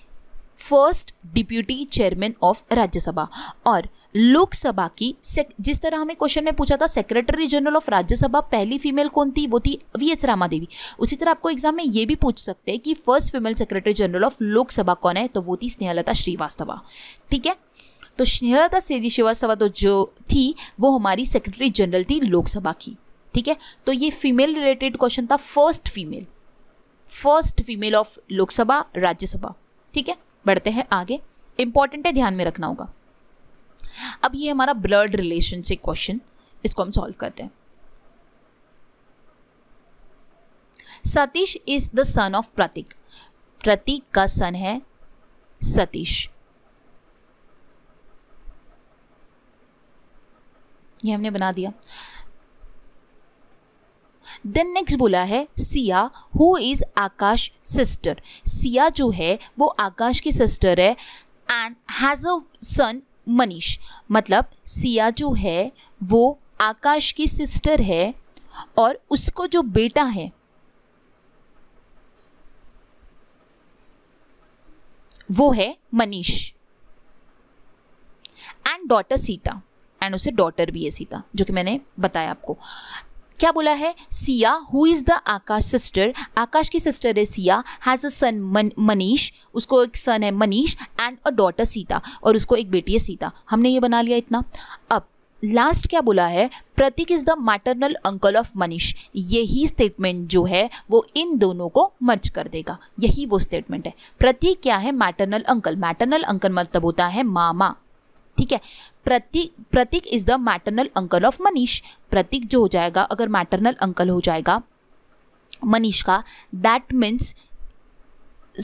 first deputy chairman of Rajya Sabha और लोकसभा की जिस तरह हमें क्वेश्चन में पूछा था सेक्रेटरी जनरल ऑफ राज्यसभा पहली फीमेल कौन थी वो थी वी एस रामा देवी उसी तरह आपको एग्जाम में ये भी पूछ सकते हैं कि first female secretary general of Lok Sabha कौन है तो वो थी स्नेहलता श्रीवास्तवा ठीक है तो स्नेहलता शेरी श्रीवास्तव तो जो थी वो हमारी सेक्रेटरी जनरल थी लोकसभा की ठीक है तो ये फीमेल रिलेटेड क्वेश्चन था first female first female of Lok Sabha Rajya Sabha ठीक है बढ़ते हैं आगे इंपॉर्टेंट है ध्यान में रखना होगा अब ये हमारा ब्लड रिलेशन से क्वेश्चन इसको हम सॉल्व करते हैं Satish is the son of Prateek Prateek का सन है सतीश ये हमने बना दिया देन नेक्स्ट बोला है Siya who is Akash sister Siya जो है वो आकाश की सिस्टर है and has a son Manish मतलब सिया जो है वो आकाश की सिस्टर है और उसको जो बेटा है वो है Manish and daughter Sita and उसे डॉटर भी है सीता जो कि मैंने बताया आपको क्या बोला है Siya who is the Akash sister Akash की सिस्टर है Siya has a son Manish उसको एक सन है Manish and a daughter Sita और उसको एक बेटी है सीता हमने ये बना लिया इतना अब लास्ट क्या बोला है Prateek is the maternal uncle of Manish यही स्टेटमेंट जो है वो इन दोनों को मर्ज कर देगा यही वो स्टेटमेंट है प्रतीक क्या है मैटरनल अंकल मैटरनल अंकल मतलब होता है मामा ठीक है Prateek Prateek is the maternal uncle of Manish Prateek जो हो जाएगा अगर मैटरनल अंकल हो जाएगा मनीष का दैट मीन्स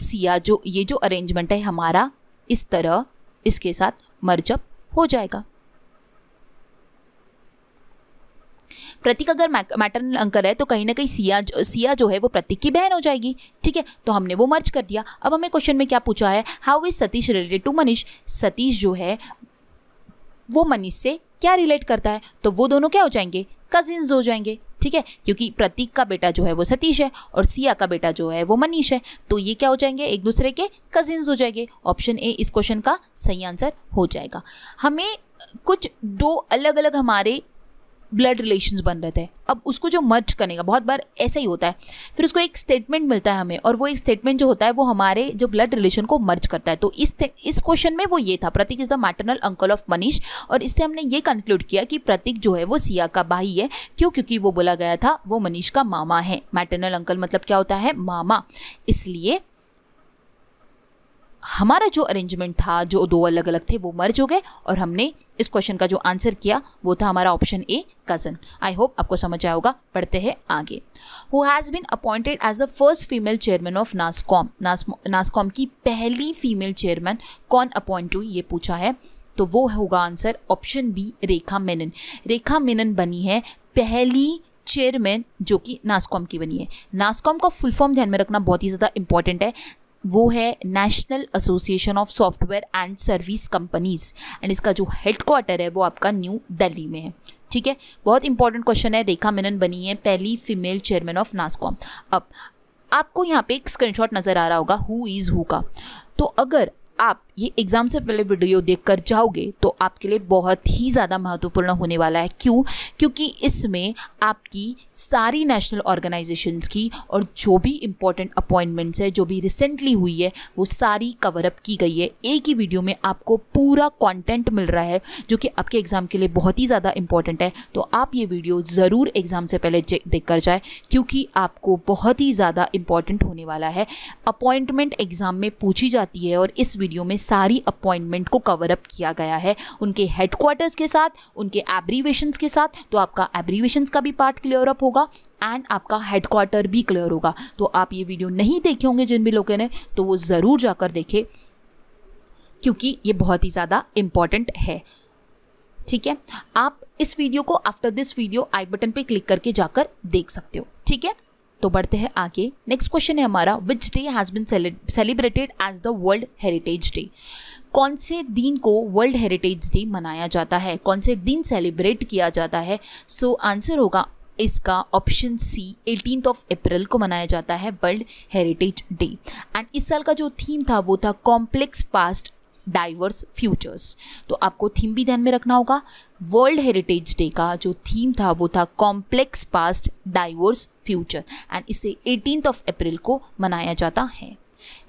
सिया जो ये जो अरेंजमेंट है हमारा इस तरह इसके साथ मर्जअप हो जाएगा प्रतीक अगर मैटरनल अंकल है तो कहीं ना कहीं सिया जो सिया जो है वो प्रतीक की बहन हो जाएगी ठीक है तो हमने वो मर्ज कर दिया अब हमें क्वेश्चन में क्या पूछा है how is Satish related to Manish Satish जो है वो मनीष से क्या रिलेट करता है तो वो दोनों क्या हो जाएंगे कजिन्स हो जाएंगे ठीक है क्योंकि प्रतीक का बेटा जो है वो सतीश है और सिया का बेटा जो है वो मनीष है तो ये क्या हो जाएंगे एक दूसरे के कजिन्स हो जाएंगे ऑप्शन ए इस क्वेश्चन का सही आंसर हो जाएगा हमें कुछ दो अलग अलग हमारे ब्लड रिलेशन बन रहे थे अब उसको जो मर्ज करेगा बहुत बार ऐसा ही होता है फिर उसको एक स्टेटमेंट मिलता है हमें और वो एक स्टेटमेंट जो होता है वो हमारे जो ब्लड रिलेशन को मर्ज करता है तो इस इस क्वेश्चन में वो ये था Prateek is the maternal uncle of Manish और इससे हमने ये कंक्लूड किया कि प्रतीक जो है वो सिया का भाई है क्यों क्योंकि वो बोला गया था वो मनीष का मामा है मैटरनल अंकल मतलब क्या होता है मामा इसलिए हमारा जो अरेंजमेंट था जो दो अलग अलग थे वो मर्ज हो गए और हमने इस क्वेश्चन का जो आंसर किया वो था हमारा option A cousin I hope आपको समझ आया होगा पढ़ते हैं आगे who has been appointed as a first female chairman of NASSCOM NASSCOM की पहली फीमेल चेयरमैन कौन अपॉइंट हुई ये पूछा है तो वो होगा answer option B Rekha Menon Rekha Menon बनी है पहली चेयरमैन जो कि नासकॉम की बनी है नासकॉम का फुल फॉर्म ध्यान में रखना बहुत ही ज़्यादा इंपॉर्टेंट है वो है national association of software and service companies and इसका जो हेड क्वार्टर है वो आपका न्यू दिल्ली में है ठीक है बहुत इंपॉर्टेंट क्वेश्चन है रेखा मेनन बनी है पहली फीमेल चेयरमैन ऑफ नास्कॉम अब आपको यहाँ पे एक स्क्रीनशॉट नज़र आ रहा होगा हु इज़ हु का तो अगर आप ये एग्ज़ाम से पहले वीडियो देख कर जाओगे तो आपके लिए बहुत ही ज़्यादा महत्वपूर्ण होने वाला है क्यों क्योंकि इसमें आपकी सारी नेशनल ऑर्गेनाइजेशंस की और जो भी इम्पोर्टेंट अपॉइंटमेंट्स है जो भी रिसेंटली हुई है वो सारी कवरअप की गई है एक ही वीडियो में आपको पूरा कॉन्टेंट मिल रहा है जो कि आपके एग्ज़ाम के लिए बहुत ही ज़्यादा इंपॉर्टेंट है तो आप ये वीडियो ज़रूर एग्ज़ाम से पहले देख कर जाए क्योंकि आपको बहुत ही ज़्यादा इंपॉर्टेंट होने वाला है अपॉइंटमेंट एग्ज़ाम में पूछी जाती है और इस वीडियो में सारी अपॉइंटमेंट को कवर अप किया गया है उनके हेडक्वार्टर्स के साथ उनके एब्रीवेशंस के साथ तो आपका एब्रीवेशंस का भी पार्ट क्लियर अप होगा एंड आपका हेडक्वार्टर भी क्लियर होगा तो आप ये वीडियो नहीं देखे होंगे जिन भी लोगों ने तो वो ज़रूर जाकर देखे क्योंकि ये बहुत ही ज़्यादा इम्पॉर्टेंट है ठीक है आप इस वीडियो को after this video I button पे क्लिक करके जाकर देख सकते हो ठीक है तो बढ़ते हैं आगे नेक्स्ट क्वेश्चन है हमारा which day has been celebrated as the world heritage day कौन से दिन को वर्ल्ड हेरिटेज डे मनाया जाता है कौन से दिन सेलिब्रेट किया जाता है सो so, आंसर होगा इसका option C eighteen of April को मनाया जाता है वर्ल्ड हेरिटेज डे एंड इस साल का जो थीम था वो था कॉम्प्लेक्स पास्ट डाइवर्स फ्यूचर्स तो आपको थीम भी ध्यान में रखना होगा वर्ल्ड हेरिटेज डे का जो थीम था वो था complex past diverse future and इसे एटीन ऑफ अप्रैल को मनाया जाता है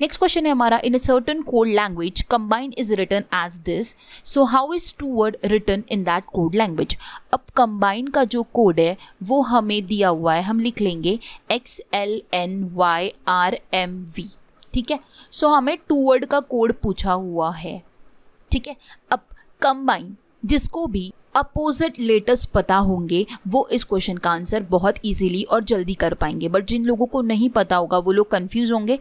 नेक्स्ट क्वेश्चन है हमारा in a certain code language combine is written as this so how is two word written in that code language अब कंबाइन का जो कोड है वो हमें दिया हुआ है हम लिख लेंगे X L N Y R M V ठीक है सो so, हमें टू वर्ड का कोड पूछा हुआ है ठीक है अब कंबाइन जिसको भी अपोजिट लेटर्स पता होंगे वो इस क्वेश्चन का आंसर बहुत इजीली और जल्दी कर पाएंगे बट जिन लोगों को नहीं पता होगा वो लोग कंफ्यूज होंगे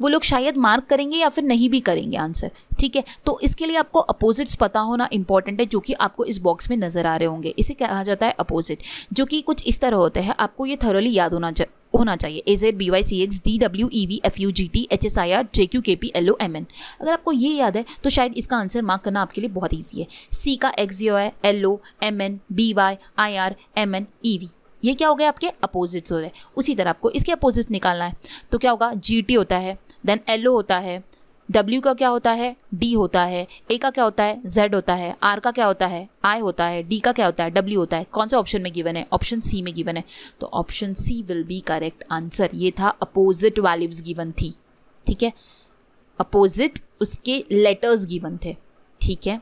वो लोग शायद मार्क करेंगे या फिर नहीं भी करेंगे आंसर ठीक है तो इसके लिए आपको अपोजिट्स पता होना इंपॉर्टेंट है जो कि आपको इस बॉक्स में नज़र आ रहे होंगे इसे कहा जाता है अपोजिट जो कि कुछ इस तरह होता है आपको ये थरली याद होना होना चाहिए A Z B Y C X D W E V F U G T H S I R J Q K P L O M N अगर आपको ये याद है तो शायद इसका आंसर मार्क करना आपके लिए बहुत ईजी है सी का एक्स ओ है L O M N B Y I R M N E V ये क्या हो गया आपके अपोजिट्स हो रहे हैं उसी तरह आपको इसके अपोजिट्स निकालना है तो क्या होगा जी टी होता है देन एल ओ होता है डब्ल्यू का क्या होता है डी होता है ए का क्या होता है जेड होता है आर का क्या होता है आई होता है डी का क्या होता है डब्ल्यू होता है कौन से ऑप्शन में गिवन है ऑप्शन सी में गिवन है तो option C will be correct answer ये था अपोजिट वैल्यूज गिवन थी ठीक है अपोजिट उसके लेटर्स गिवन थे ठीक है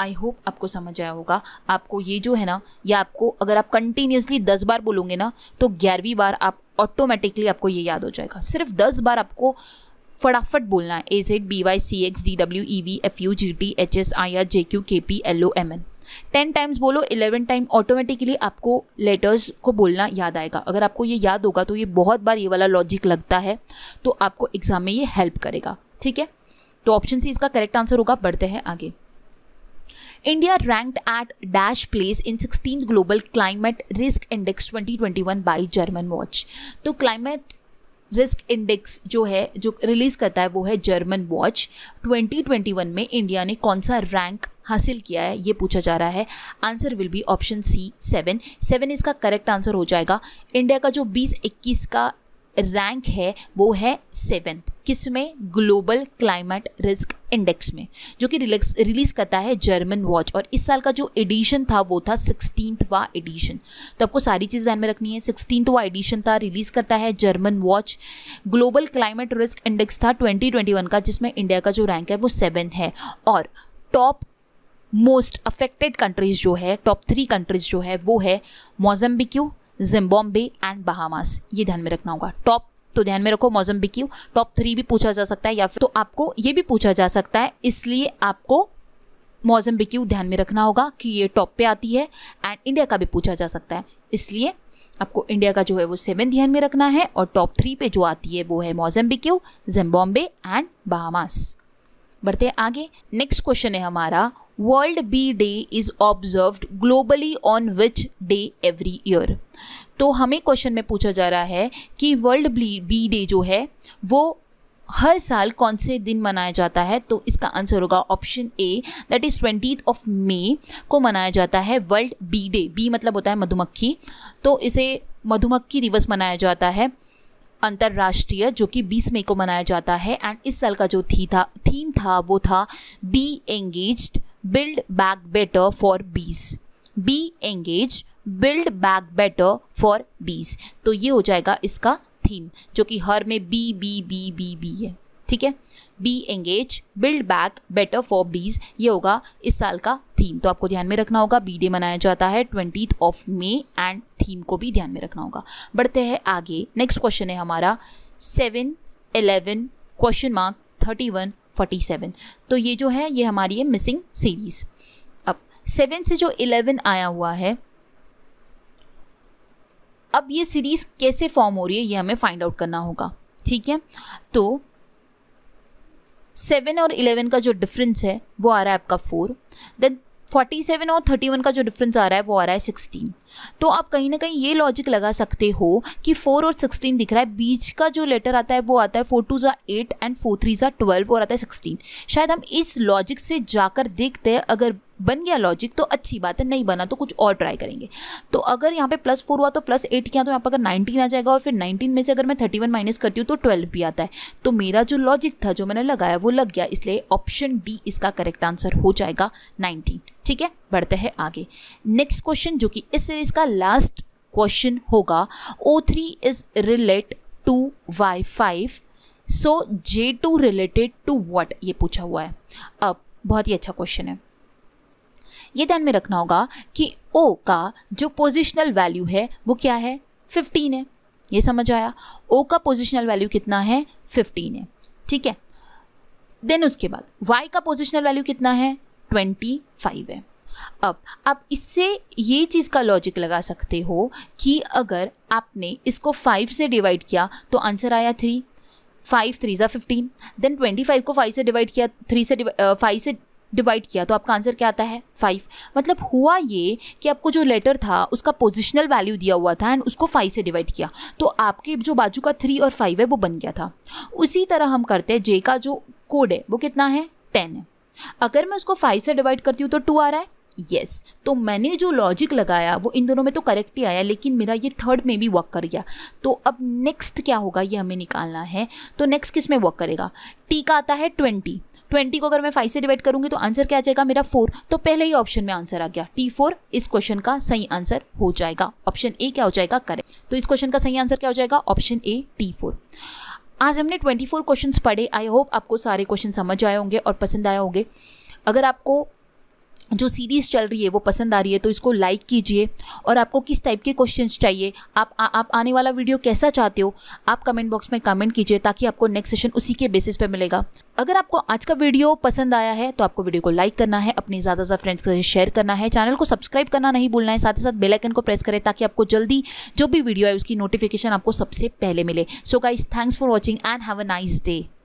आई होप आपको समझ आया होगा आपको ये जो है ना ये आपको अगर आप कंटिन्यूसली दस बार बोलोगे ना तो ग्यारहवीं बार आप ऑटोमेटिकली आपको ये याद हो जाएगा सिर्फ दस बार आपको फटाफट बोलना है A Z B Y C X D W E V F U G T H S I R J Q K P L O M N ten times बोलो इलेवन टाइम ऑटोमेटिकली आपको लेटर्स को बोलना याद आएगा अगर आपको ये याद होगा तो ये बहुत बार ये वाला लॉजिक लगता है तो आपको एग्ज़ाम में ये हेल्प करेगा ठीक है तो ऑप्शन सी इसका करेक्ट आंसर होगा बढ़ते हैं आगे India ranked at dash place in sixteen global climate risk index 2021 by German watch तो क्लाइमेट रिस्क इंडेक्स जो है जो रिलीज़ करता है वो है जर्मन वॉच 2021 में इंडिया ने कौन सा रैंक हासिल किया है ये पूछा जा रहा है answer will be option C seven seven इसका करेक्ट आंसर हो जाएगा इंडिया का जो बीस इक्कीस का रैंक है वो है सेवेंथ किस में ग्लोबल क्लाइमेट रिस्क इंडेक्स में जो कि रिलीज करता है जर्मन वॉच और इस साल का जो एडिशन था वो था वा एडिशन तो आपको सारी चीज़ ध्यान में रखनी है वा एडिशन था रिलीज करता है German watch global climate risk index था 2021 का जिसमें इंडिया का जो रैंक है वो सेवन है और टॉप मोस्ट अफेक्टेड कंट्रीज जो है टॉप थ्री कंट्रीज जो है वो है मोजम्बिक्यू जिम्बॉम्बे एंड बहामास ये ध्यान में रखना होगा टॉप तो ध्यान में रखो मोजम्बिक्यू टॉप थ्री भी पूछा जा सकता है या फिर तो आपको ये भी पूछा जा सकता है इसलिए आपको मोजम्बिक्यू ध्यान में रखना होगा कि ये टॉप पे आती है एंड इंडिया का भी पूछा जा सकता है इसलिए आपको इंडिया का जो है वो सेवन ध्यान में रखना है और टॉप थ्री पे जो आती है वो है मोजम्बिक्यू जिम्बॉम्बे एंड बहामास बढ़ते आगे नेक्स्ट क्वेश्चन है हमारा world bee day is observed globally on which day every year तो हमें क्वेश्चन में पूछा जा रहा है कि वर्ल्ड बी डे जो है वो हर साल कौन से दिन मनाया जाता है तो इसका आंसर होगा option A that is twenty of May को मनाया जाता है वर्ल्ड बी डे बी मतलब होता है मधुमक्खी तो इसे मधुमक्खी दिवस मनाया जाता है अंतर्राष्ट्रीय जो कि 20 मई को मनाया जाता है एंड इस साल का जो थी था थीम था वो था bee engaged build back better for bees. Bee engage build back better for bees. तो ये हो जाएगा इसका थीम जो कि हर में bee bee bee bee bee है ठीक है bee engage build back better for bees ये होगा इस साल का थीम तो आपको ध्यान में रखना होगा बी डे मनाया जाता है twenty of May and theme को भी ध्यान में रखना होगा बढ़ते हैं आगे नेक्स्ट क्वेश्चन है हमारा seven eleven question mark thirty one forty seven तो ये जो है ये हमारी है मिसिंग सीरीज़ अब सेवन से जो इलेवन आया हुआ है अब ये सीरीज़ कैसे फॉर्म हो रही है ये हमें फाइंड आउट करना होगा ठीक है तो सेवन और इलेवन का जो डिफरेंस है वो आ रहा है आपका फोर देन 47 और 31 का जो डिफरेंस आ रहा है वो आ रहा है 16 तो आप कहीं ना कहीं ये लॉजिक लगा सकते हो कि 4 और 16 दिख रहा है बीच का जो लेटर आता है वो आता है फोर टू ज़ा एट एंड फोर थ्री ज़ा ट्वेल्व और आता है 16 शायद हम इस लॉजिक से जाकर देखते हैं अगर बन गया लॉजिक तो अच्छी बात है नहीं बना तो कुछ और ट्राई करेंगे तो अगर यहाँ पे प्लस फोर हुआ तो प्लस एट किया तो यहाँ पर अगर नाइनटीन आ जाएगा और फिर नाइनटीन में से अगर मैं थर्टी वन माइनस करती हूँ तो ट्वेल्व भी आता है तो मेरा जो लॉजिक था जो मैंने लगाया वो लग गया इसलिए ऑप्शन डी इसका करेक्ट आंसर हो जाएगा नाइनटीन ठीक है बढ़ते हैं आगे नेक्स्ट क्वेश्चन जो कि इस सीरीज का लास्ट क्वेश्चन होगा O three is relate to Y five so J two related to what ये पूछा हुआ है अब बहुत ही अच्छा क्वेश्चन है ये ध्यान में रखना होगा कि ओ का जो पोजिशनल वैल्यू है वो क्या है फिफ्टीन है ये समझ आया ओ का पोजिशनल वैल्यू कितना है फिफ्टीन है ठीक है देन उसके बाद वाई का पोजिशनल वैल्यू कितना है ट्वेंटी फाइव है अब आप इससे ये चीज़ का लॉजिक लगा सकते हो कि अगर आपने इसको फाइव से डिवाइड किया तो आंसर आया थ्री फाइव थ्री ज़ा फिफ्टीन देन ट्वेंटी फाइव को फाइव से डिवाइड किया थ्री से फाइव से डिवाइड किया तो आपका आंसर क्या आता है फाइव मतलब हुआ ये कि आपको जो लेटर था उसका पोजिशनल वैल्यू दिया हुआ था एंड उसको फाइव से डिवाइड किया तो आपके जो बाजू का थ्री और फाइव है वो बन गया था उसी तरह हम करते हैं जे का जो कोड है वो कितना है टेन है अगर मैं उसको फाइव से डिवाइड करती हूँ तो टू आ रहा है येस तो मैंने जो लॉजिक लगाया वो इन दोनों में तो करेक्ट ही आया लेकिन मेरा ये थर्ड में भी वर्क कर गया तो अब नेक्स्ट क्या होगा ये हमें निकालना है तो नेक्स्ट किस में वर्क करेगा टी का आता है ट्वेंटी ट्वेंटी को अगर मैं फाइव से डिवाइड करूंगी तो आंसर क्या आ जाएगा मेरा फोर तो पहले ही ऑप्शन में आंसर आ गया टी फोर इस क्वेश्चन का सही आंसर हो जाएगा ऑप्शन ए क्या हो जाएगा करेक्ट तो इस क्वेश्चन का सही आंसर क्या हो जाएगा ऑप्शन ए टी फोर आज हमने ट्वेंटी फोर क्वेश्चन पढ़े आई होप आपको सारे क्वेश्चन समझ आए होंगे और पसंद आए होंगे अगर आपको जो सीरीज़ चल रही है वो पसंद आ रही है तो इसको लाइक कीजिए और आपको किस टाइप के क्वेश्चंस चाहिए आप आ, आप आने वाला वीडियो कैसा चाहते हो आप कमेंट बॉक्स में कमेंट कीजिए ताकि आपको नेक्स्ट सेशन उसी के बेसिस पे मिलेगा अगर आपको आज का वीडियो पसंद आया है तो आपको वीडियो को लाइक करना है अपने ज़्यादा से फ्रेंड्स के साथ शेयर करना है चैनल को सब्सक्राइब करना नहीं भूलना है साथ ही साथ बेलाइकन को प्रेस करें ताकि आपको जल्दी जो भी वीडियो है उसकी नोटिफिकेशन आपको सबसे पहले मिले so guys thanks for watching and have a nice day